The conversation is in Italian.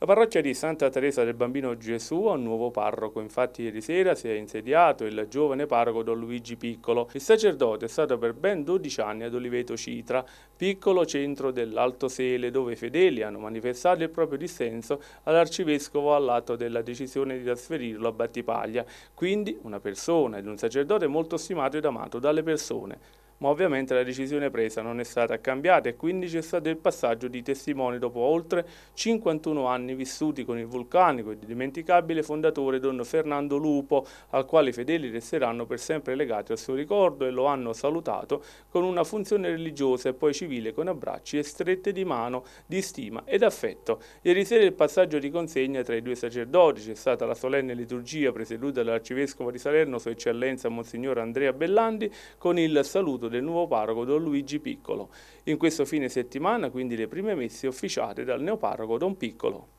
La parrocchia di Santa Teresa del Bambino Gesù ha un nuovo parroco, infatti ieri sera si è insediato il giovane parroco Don Luigi Piccolo. Il sacerdote è stato per ben 12 anni ad Oliveto Citra, piccolo centro dell'Alto Sele, dove i fedeli hanno manifestato il proprio dissenso all'arcivescovo all'atto della decisione di trasferirlo a Battipaglia, quindi una persona ed un sacerdote molto stimato ed amato dalle persone ma ovviamente la decisione presa non è stata cambiata e quindi c'è stato il passaggio di testimoni dopo oltre 51 anni vissuti con il vulcanico e dimenticabile fondatore Don Fernando Lupo, al quale i fedeli resteranno per sempre legati al suo ricordo e lo hanno salutato con una funzione religiosa e poi civile con abbracci e strette di mano di stima ed affetto. Ieri sera il passaggio di consegna tra i due sacerdoti c'è stata la solenne liturgia presieduta dall'arcivescovo di Salerno, Sua Eccellenza Monsignor Andrea Bellandi, con il saluto appunto del nuovo parroco Don Luigi Piccolo. In questo fine settimana quindi le prime messe officiate dal neoparroco Don Piccolo.